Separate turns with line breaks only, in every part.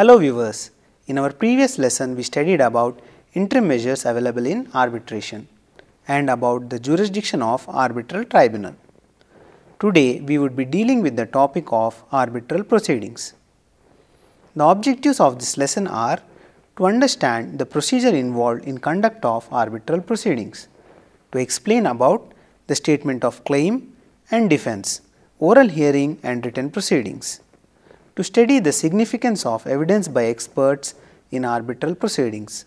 Hello viewers, in our previous lesson we studied about interim measures available in arbitration and about the jurisdiction of arbitral tribunal. Today we would be dealing with the topic of arbitral proceedings. The objectives of this lesson are to understand the procedure involved in conduct of arbitral proceedings, to explain about the statement of claim and defense, oral hearing and written proceedings to study the significance of evidence by experts in arbitral proceedings,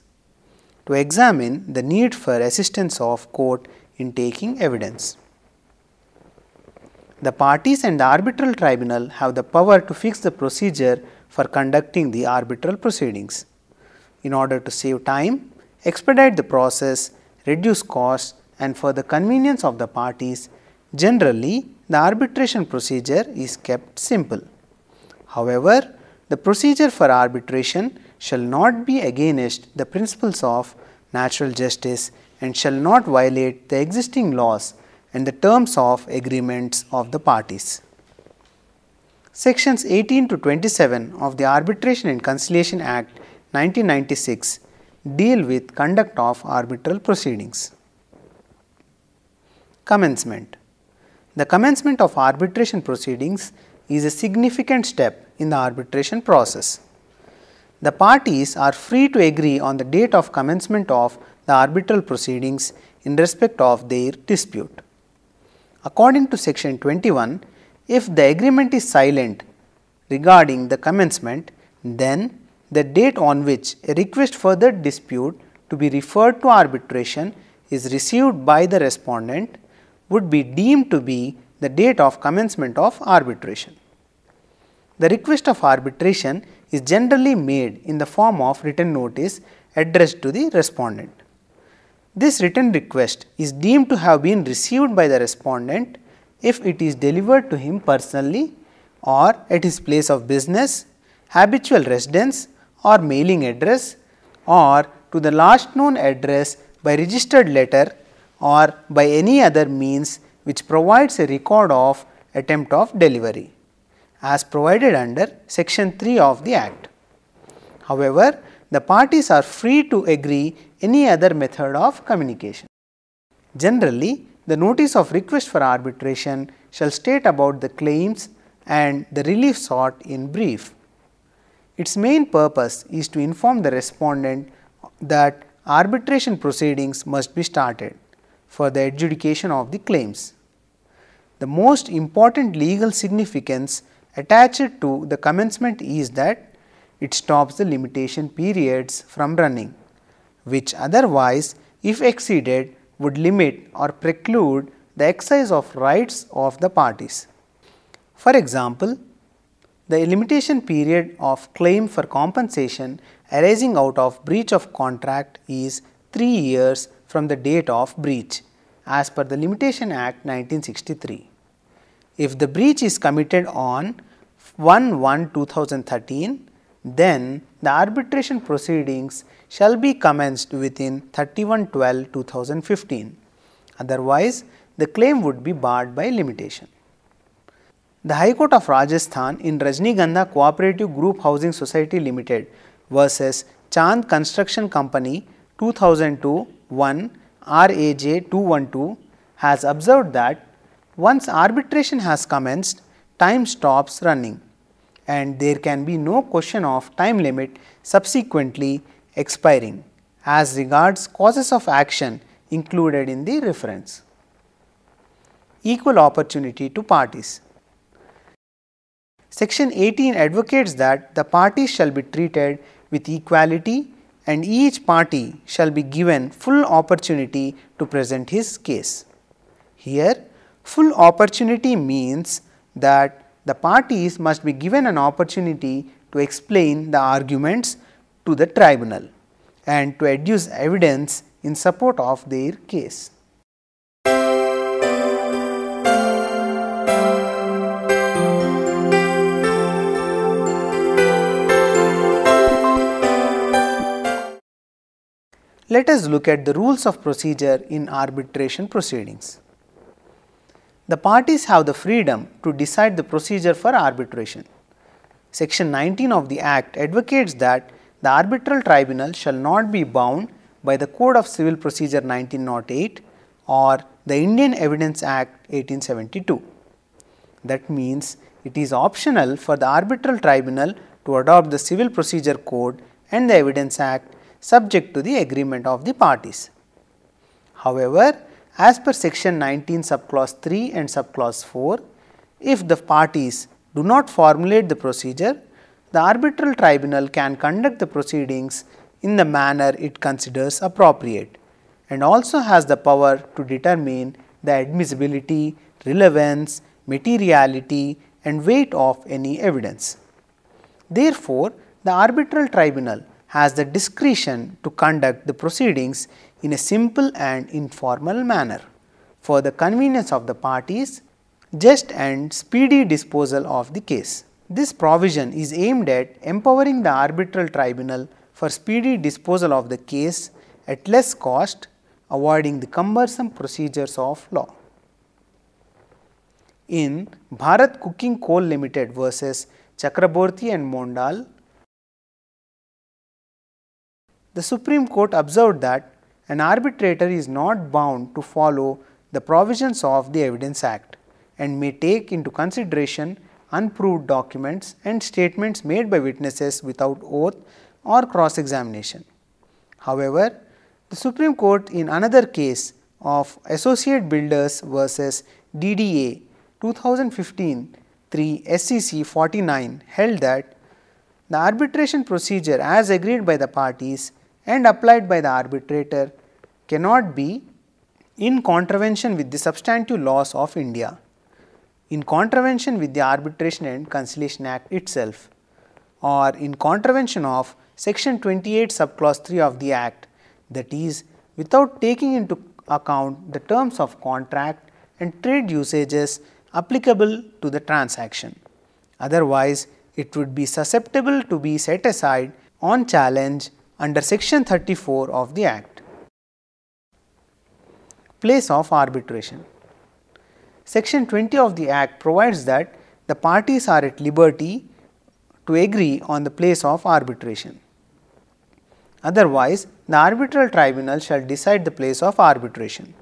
to examine the need for assistance of court in taking evidence. The parties and the arbitral tribunal have the power to fix the procedure for conducting the arbitral proceedings in order to save time, expedite the process, reduce costs and for the convenience of the parties, generally the arbitration procedure is kept simple. However, the procedure for arbitration shall not be against the principles of natural justice and shall not violate the existing laws and the terms of agreements of the parties. Sections 18 to 27 of the Arbitration and Conciliation Act 1996 deal with conduct of arbitral proceedings. Commencement The commencement of arbitration proceedings is a significant step in the arbitration process. The parties are free to agree on the date of commencement of the arbitral proceedings in respect of their dispute. According to section 21, if the agreement is silent regarding the commencement, then the date on which a request for the dispute to be referred to arbitration is received by the respondent would be deemed to be the date of commencement of arbitration. The request of arbitration is generally made in the form of written notice addressed to the respondent. This written request is deemed to have been received by the respondent if it is delivered to him personally or at his place of business, habitual residence or mailing address or to the last known address by registered letter or by any other means which provides a record of attempt of delivery as provided under section 3 of the act. However, the parties are free to agree any other method of communication. Generally, the notice of request for arbitration shall state about the claims and the relief sought in brief. Its main purpose is to inform the respondent that arbitration proceedings must be started for the adjudication of the claims. The most important legal significance attached to the commencement is that it stops the limitation periods from running, which otherwise if exceeded would limit or preclude the exercise of rights of the parties. For example, the limitation period of claim for compensation arising out of breach of contract is 3 years from the date of breach as per the Limitation Act 1963. If the breach is committed on 1-1-2013, then the arbitration proceedings shall be commenced within 31-12-2015. Otherwise, the claim would be barred by limitation. The High Court of Rajasthan in Rajnigandha Cooperative Group Housing Society Limited versus Chand Construction Company 2002 1 RAJ212 has observed that once arbitration has commenced, time stops running and there can be no question of time limit subsequently expiring as regards causes of action included in the reference. Equal opportunity to parties. Section 18 advocates that the parties shall be treated with equality and each party shall be given full opportunity to present his case. Here, full opportunity means that the parties must be given an opportunity to explain the arguments to the tribunal and to adduce evidence in support of their case. Let us look at the rules of procedure in arbitration proceedings. The parties have the freedom to decide the procedure for arbitration. Section 19 of the Act advocates that the arbitral tribunal shall not be bound by the Code of Civil Procedure 1908 or the Indian Evidence Act 1872. That means, it is optional for the arbitral tribunal to adopt the Civil Procedure Code and the Evidence Act subject to the agreement of the parties. However, as per section 19 Sub-clause 3 and Sub-clause 4, if the parties do not formulate the procedure, the arbitral tribunal can conduct the proceedings in the manner it considers appropriate and also has the power to determine the admissibility, relevance, materiality and weight of any evidence. Therefore, the arbitral tribunal has the discretion to conduct the proceedings in a simple and informal manner for the convenience of the parties, just and speedy disposal of the case. This provision is aimed at empowering the arbitral tribunal for speedy disposal of the case at less cost, avoiding the cumbersome procedures of law. In Bharat Cooking Coal Limited versus Chakraborty and Mondal, the Supreme Court observed that an arbitrator is not bound to follow the provisions of the Evidence Act and may take into consideration unproved documents and statements made by witnesses without oath or cross examination. However, the Supreme Court in another case of Associate Builders versus DDA 2015 3 SEC 49 held that the arbitration procedure as agreed by the parties and applied by the arbitrator cannot be in contravention with the substantive laws of India, in contravention with the Arbitration and Conciliation Act itself or in contravention of section 28 subclause 3 of the Act that is without taking into account the terms of contract and trade usages applicable to the transaction. Otherwise, it would be susceptible to be set aside on challenge under section 34 of the Act. Place of arbitration. Section 20 of the Act provides that the parties are at liberty to agree on the place of arbitration. Otherwise, the arbitral tribunal shall decide the place of arbitration.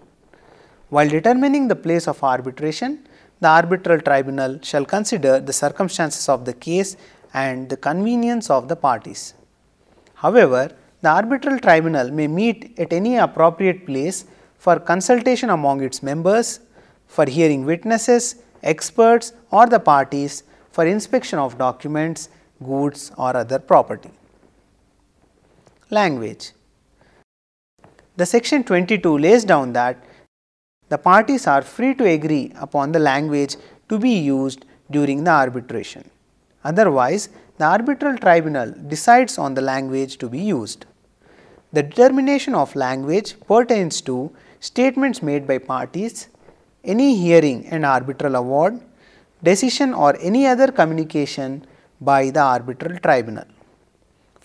While determining the place of arbitration, the arbitral tribunal shall consider the circumstances of the case and the convenience of the parties. However, the arbitral tribunal may meet at any appropriate place for consultation among its members, for hearing witnesses, experts or the parties, for inspection of documents, goods or other property. Language The section 22 lays down that the parties are free to agree upon the language to be used during the arbitration. Otherwise, the arbitral tribunal decides on the language to be used. The determination of language pertains to statements made by parties, any hearing and arbitral award, decision or any other communication by the arbitral tribunal.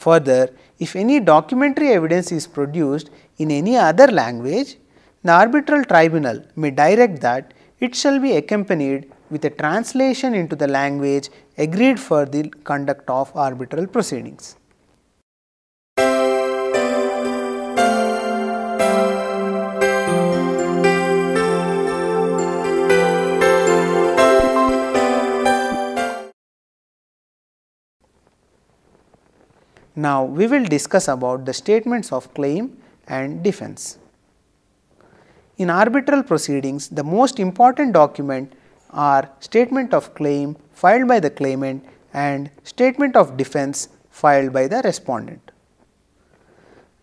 Further, if any documentary evidence is produced in any other language, the arbitral tribunal may direct that it shall be accompanied with a translation into the language agreed for the conduct of arbitral proceedings. Now, we will discuss about the statements of claim and defense. In arbitral proceedings, the most important document are statement of claim filed by the claimant and statement of defense filed by the respondent.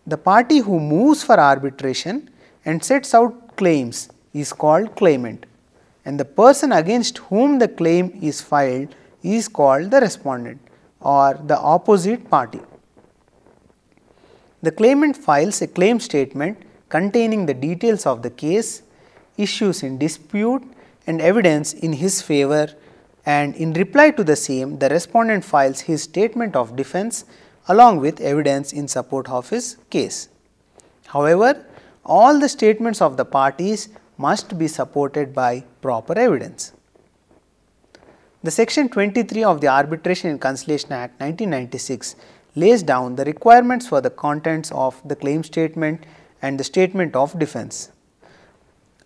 The party who moves for arbitration and sets out claims is called claimant and the person against whom the claim is filed is called the respondent or the opposite party. The claimant files a claim statement containing the details of the case, issues in dispute and evidence in his favor and in reply to the same the respondent files his statement of defense along with evidence in support of his case. However, all the statements of the parties must be supported by proper evidence. The section 23 of the Arbitration and Conciliation Act 1996 lays down the requirements for the contents of the claim statement and the statement of defense.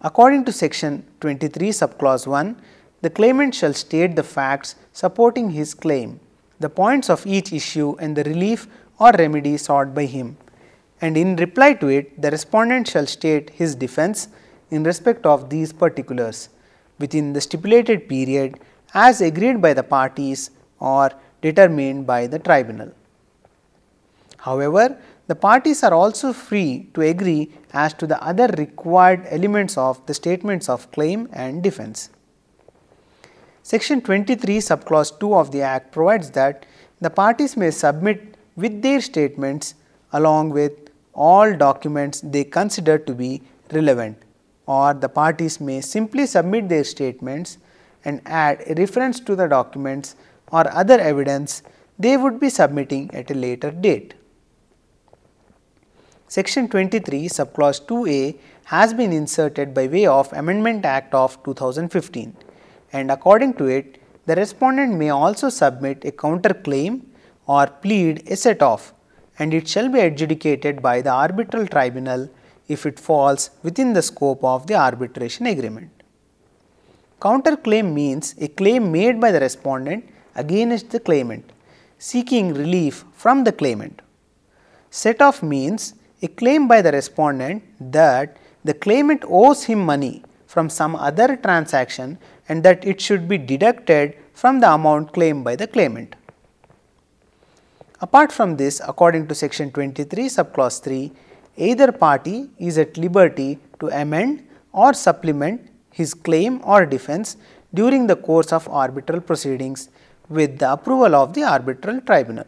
According to section 23 subclause 1, the claimant shall state the facts supporting his claim, the points of each issue and the relief or remedy sought by him. And in reply to it, the respondent shall state his defense in respect of these particulars within the stipulated period as agreed by the parties or determined by the tribunal. However, the parties are also free to agree as to the other required elements of the statements of claim and defense. Section 23 subclause 2 of the Act provides that the parties may submit with their statements along with all documents they consider to be relevant or the parties may simply submit their statements and add a reference to the documents or other evidence they would be submitting at a later date. Section 23 subclause 2A has been inserted by way of Amendment Act of 2015 and according to it the respondent may also submit a counterclaim or plead a set off and it shall be adjudicated by the arbitral tribunal if it falls within the scope of the arbitration agreement. Counterclaim means a claim made by the respondent against the claimant seeking relief from the claimant. Set off means a claim by the respondent that the claimant owes him money from some other transaction and that it should be deducted from the amount claimed by the claimant. Apart from this, according to section 23 subclause 3, either party is at liberty to amend or supplement his claim or defense during the course of arbitral proceedings with the approval of the arbitral tribunal.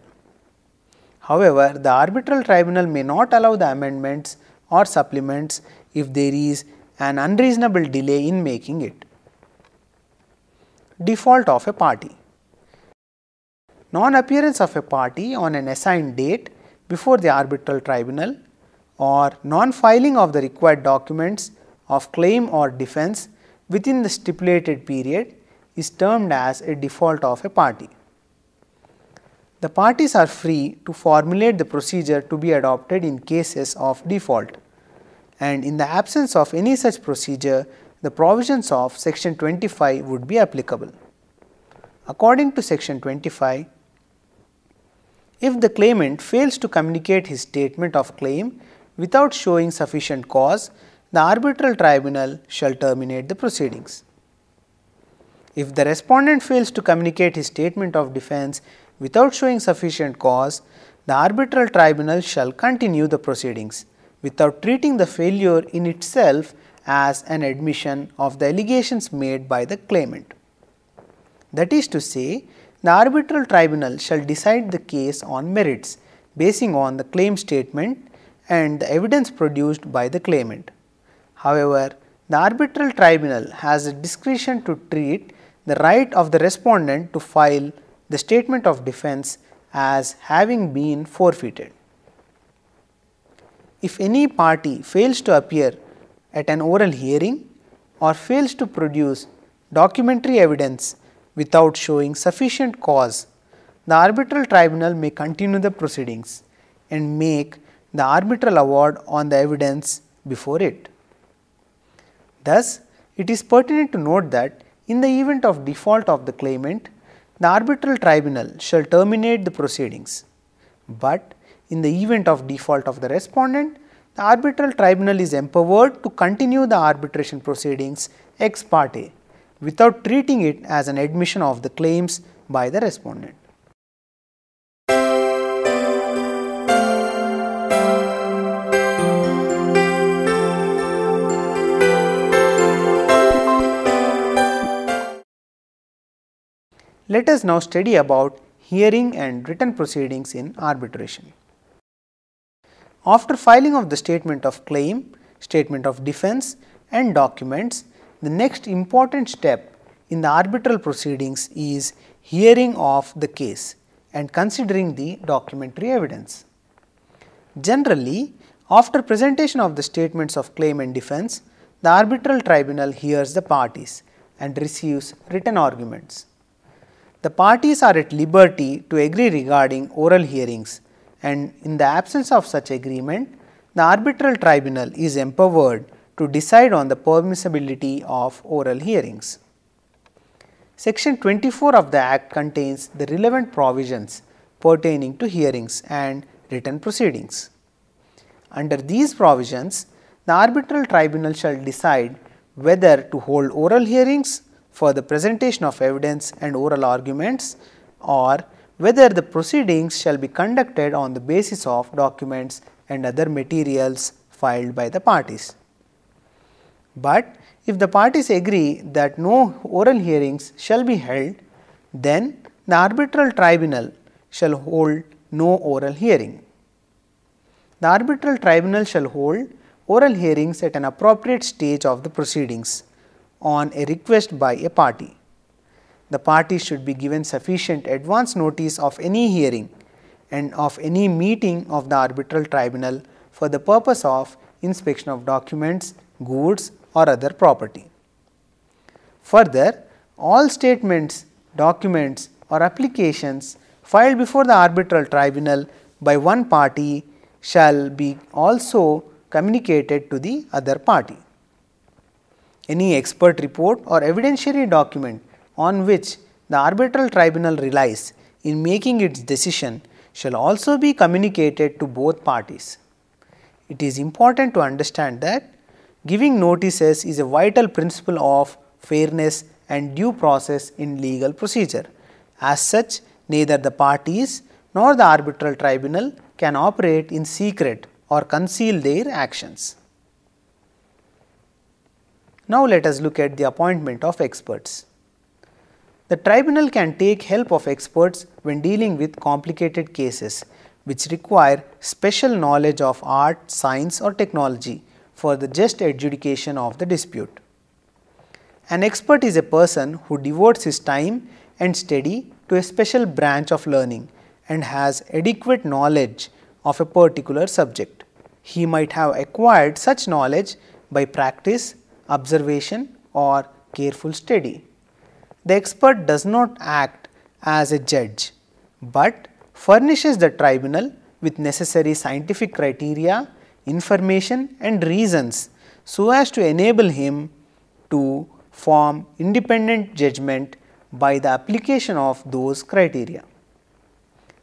However, the arbitral tribunal may not allow the amendments or supplements if there is an unreasonable delay in making it. Default of a party Non-appearance of a party on an assigned date before the arbitral tribunal or non-filing of the required documents of claim or defense within the stipulated period is termed as a default of a party. The parties are free to formulate the procedure to be adopted in cases of default and in the absence of any such procedure, the provisions of section 25 would be applicable. According to section 25, if the claimant fails to communicate his statement of claim without showing sufficient cause, the arbitral tribunal shall terminate the proceedings. If the respondent fails to communicate his statement of defense without showing sufficient cause, the arbitral tribunal shall continue the proceedings without treating the failure in itself as an admission of the allegations made by the claimant. That is to say, the arbitral tribunal shall decide the case on merits basing on the claim statement and the evidence produced by the claimant. However, the arbitral tribunal has a discretion to treat the right of the respondent to file the statement of defense as having been forfeited. If any party fails to appear at an oral hearing or fails to produce documentary evidence without showing sufficient cause, the arbitral tribunal may continue the proceedings and make the arbitral award on the evidence before it. Thus, it is pertinent to note that in the event of default of the claimant, the arbitral tribunal shall terminate the proceedings, but in the event of default of the respondent, the arbitral tribunal is empowered to continue the arbitration proceedings ex parte without treating it as an admission of the claims by the respondent. Let us now study about hearing and written proceedings in arbitration. After filing of the statement of claim, statement of defense and documents, the next important step in the arbitral proceedings is hearing of the case and considering the documentary evidence. Generally, after presentation of the statements of claim and defense, the arbitral tribunal hears the parties and receives written arguments. The parties are at liberty to agree regarding oral hearings and in the absence of such agreement, the arbitral tribunal is empowered to decide on the permissibility of oral hearings. Section 24 of the Act contains the relevant provisions pertaining to hearings and written proceedings. Under these provisions, the arbitral tribunal shall decide whether to hold oral hearings for the presentation of evidence and oral arguments or whether the proceedings shall be conducted on the basis of documents and other materials filed by the parties. But if the parties agree that no oral hearings shall be held, then the arbitral tribunal shall hold no oral hearing. The arbitral tribunal shall hold oral hearings at an appropriate stage of the proceedings on a request by a party. The party should be given sufficient advance notice of any hearing and of any meeting of the arbitral tribunal for the purpose of inspection of documents, goods or other property. Further, all statements, documents or applications filed before the arbitral tribunal by one party shall be also communicated to the other party any expert report or evidentiary document on which the arbitral tribunal relies in making its decision shall also be communicated to both parties. It is important to understand that giving notices is a vital principle of fairness and due process in legal procedure. As such, neither the parties nor the arbitral tribunal can operate in secret or conceal their actions. Now let us look at the appointment of experts. The tribunal can take help of experts when dealing with complicated cases which require special knowledge of art, science or technology for the just adjudication of the dispute. An expert is a person who devotes his time and study to a special branch of learning and has adequate knowledge of a particular subject. He might have acquired such knowledge by practice observation or careful study. The expert does not act as a judge, but furnishes the tribunal with necessary scientific criteria, information and reasons so as to enable him to form independent judgment by the application of those criteria.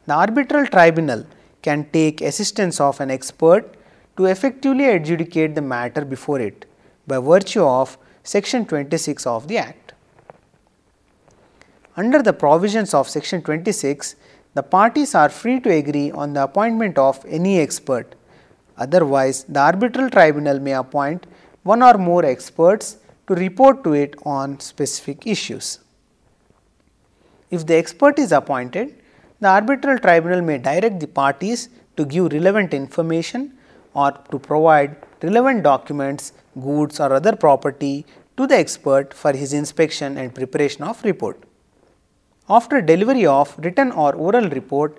The arbitral tribunal can take assistance of an expert to effectively adjudicate the matter before it by virtue of section 26 of the act. Under the provisions of section 26, the parties are free to agree on the appointment of any expert. Otherwise, the arbitral tribunal may appoint one or more experts to report to it on specific issues. If the expert is appointed, the arbitral tribunal may direct the parties to give relevant information or to provide relevant documents goods or other property to the expert for his inspection and preparation of report. After delivery of written or oral report,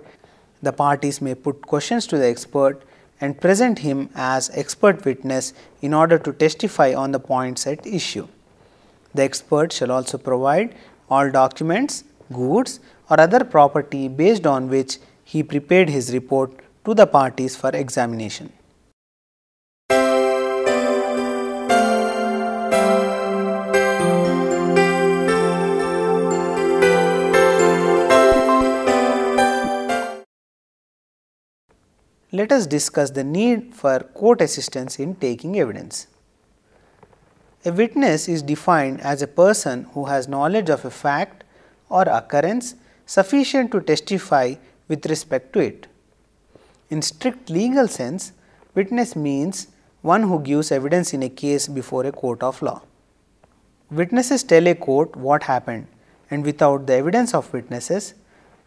the parties may put questions to the expert and present him as expert witness in order to testify on the points at issue. The expert shall also provide all documents, goods or other property based on which he prepared his report to the parties for examination. let us discuss the need for court assistance in taking evidence. A witness is defined as a person who has knowledge of a fact or occurrence sufficient to testify with respect to it. In strict legal sense, witness means one who gives evidence in a case before a court of law. Witnesses tell a court what happened and without the evidence of witnesses,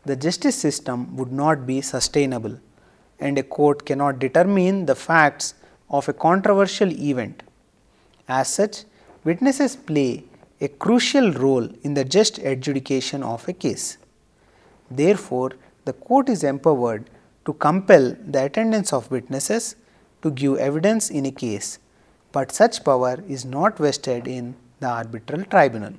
the justice system would not be sustainable and a court cannot determine the facts of a controversial event. As such, witnesses play a crucial role in the just adjudication of a case. Therefore, the court is empowered to compel the attendance of witnesses to give evidence in a case, but such power is not vested in the arbitral tribunal.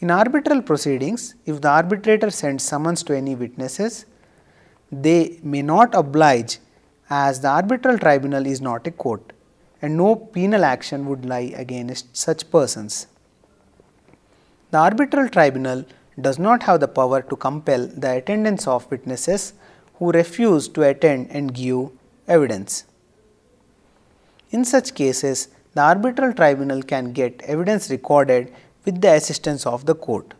In arbitral proceedings, if the arbitrator sends summons to any witnesses, they may not oblige as the arbitral tribunal is not a court and no penal action would lie against such persons. The arbitral tribunal does not have the power to compel the attendance of witnesses who refuse to attend and give evidence. In such cases, the arbitral tribunal can get evidence recorded with the assistance of the court.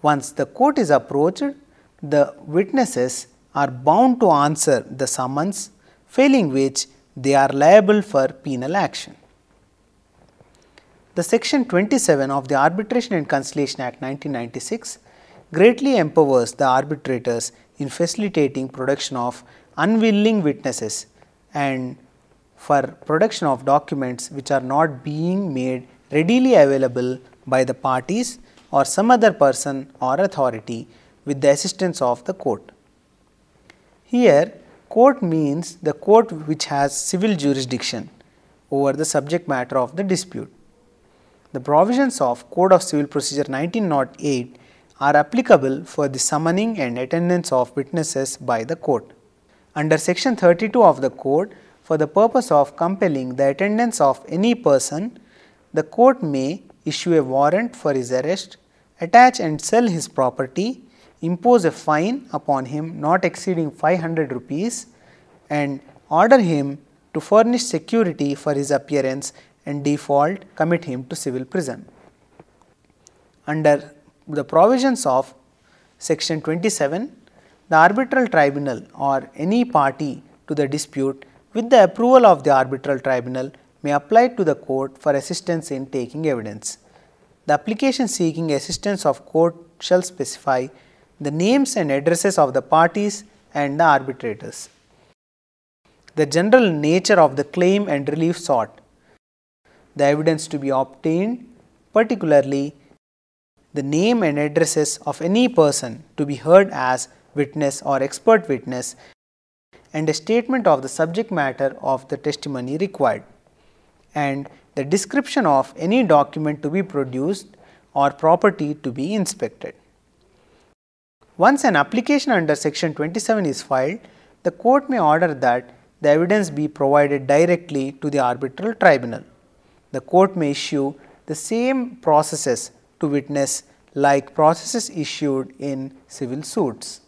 Once the court is approached, the witnesses are bound to answer the summons, failing which they are liable for penal action. The section 27 of the Arbitration and Conciliation Act 1996 greatly empowers the arbitrators in facilitating production of unwilling witnesses and for production of documents which are not being made readily available by the parties or some other person or authority with the assistance of the court. Here court means the court which has civil jurisdiction over the subject matter of the dispute. The provisions of Code of Civil Procedure 1908 are applicable for the summoning and attendance of witnesses by the court. Under section 32 of the code, for the purpose of compelling the attendance of any person, the court may issue a warrant for his arrest, attach and sell his property, impose a fine upon him not exceeding 500 rupees and order him to furnish security for his appearance and default commit him to civil prison. Under the provisions of section 27, the arbitral tribunal or any party to the dispute with the approval of the arbitral tribunal may apply to the court for assistance in taking evidence. The application seeking assistance of court shall specify the names and addresses of the parties and the arbitrators. The general nature of the claim and relief sought, the evidence to be obtained, particularly the name and addresses of any person to be heard as witness or expert witness and a statement of the subject matter of the testimony required and the description of any document to be produced or property to be inspected. Once an application under section 27 is filed, the court may order that the evidence be provided directly to the arbitral tribunal. The court may issue the same processes to witness like processes issued in civil suits.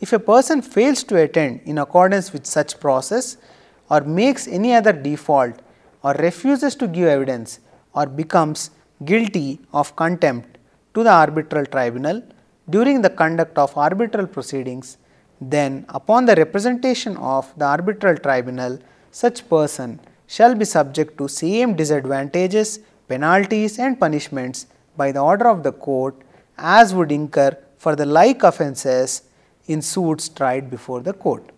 If a person fails to attend in accordance with such process or makes any other default or refuses to give evidence or becomes guilty of contempt to the arbitral tribunal, during the conduct of arbitral proceedings, then upon the representation of the arbitral tribunal, such person shall be subject to same disadvantages, penalties and punishments by the order of the court as would incur for the like offences in suits tried before the court.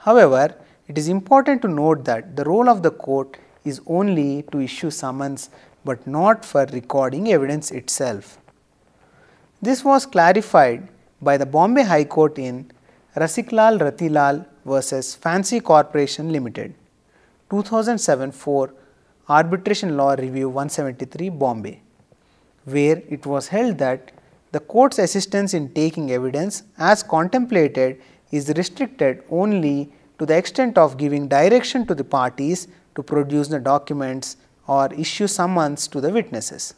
However, it is important to note that the role of the court is only to issue summons but not for recording evidence itself. This was clarified by the Bombay High Court in Rasiklal Ratilal versus Fancy Corporation Limited 2007 4 Arbitration Law Review 173 Bombay where it was held that the court's assistance in taking evidence as contemplated is restricted only to the extent of giving direction to the parties to produce the documents or issue summons to the witnesses.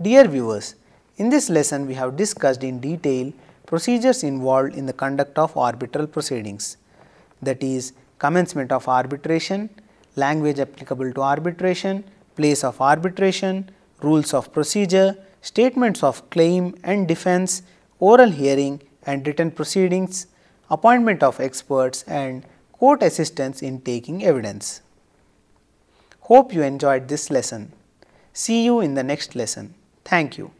Dear viewers, in this lesson, we have discussed in detail procedures involved in the conduct of arbitral proceedings that is commencement of arbitration, language applicable to arbitration, place of arbitration, rules of procedure, statements of claim and defense, oral hearing and written proceedings, appointment of experts and court assistance in taking evidence. Hope you enjoyed this lesson. See you in the next lesson. Thank you.